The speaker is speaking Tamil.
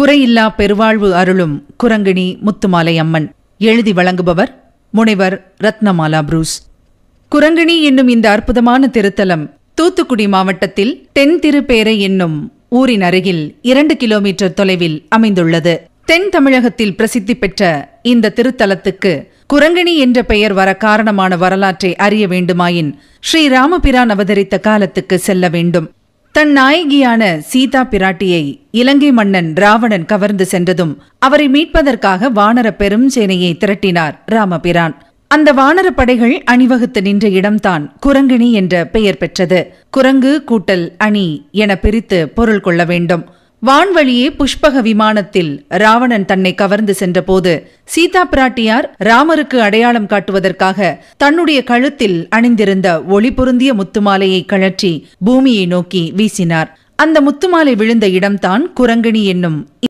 குறையில்லா பெருவாழ்வு அருளும் குரங்கிணி முத்துமாலை அம்மன் எழுதி வழங்குபவர் முனைவர் ரத்னமாலா புரூஸ் குரங்கிணி என்னும் இந்த அற்புதமான திருத்தலம் தூத்துக்குடி மாவட்டத்தில் தென் திருப்பேரை என்னும் ஊரின் அருகில் இரண்டு கிலோமீட்டர் தொலைவில் அமைந்துள்ளது தென் தமிழகத்தில் பிரசித்தி பெற்ற இந்த திருத்தலத்துக்கு குரங்கிணி என்ற பெயர் வர காரணமான வரலாற்றை அறிய வேண்டுமாயின் ஸ்ரீ ராமபிரான் அவதரித்த காலத்துக்கு செல்ல வேண்டும் தன் நாயகியான சீதா பிராட்டியை இலங்கை மன்னன் ராவணன் கவர்ந்து சென்றதும் அவரை மீட்பதற்காக வானர பெருஞ்சேனையை திரட்டினார் ராமபிரான் அந்த வானர படைகள் அணிவகுத்து நின்ற இடம்தான் குரங்கிணி என்ற பெயர் பெற்றது குரங்கு கூட்டல் அணி என பிரித்து பொருள் கொள்ள வேண்டும் வான்வழியே புஷ்பக விமானத்தில் ராவணன் தன்னை கவர்ந்து சென்றபோது சீதா பிராட்டியார் ராமருக்கு அடையாளம் காட்டுவதற்காக தன்னுடைய கழுத்தில் அணிந்திருந்த ஒளி பொருந்திய முத்துமாலையை கழற்றி பூமியை நோக்கி வீசினார் அந்த முத்துமாலை விழுந்த இடம்தான் குரங்கிணி என்னும்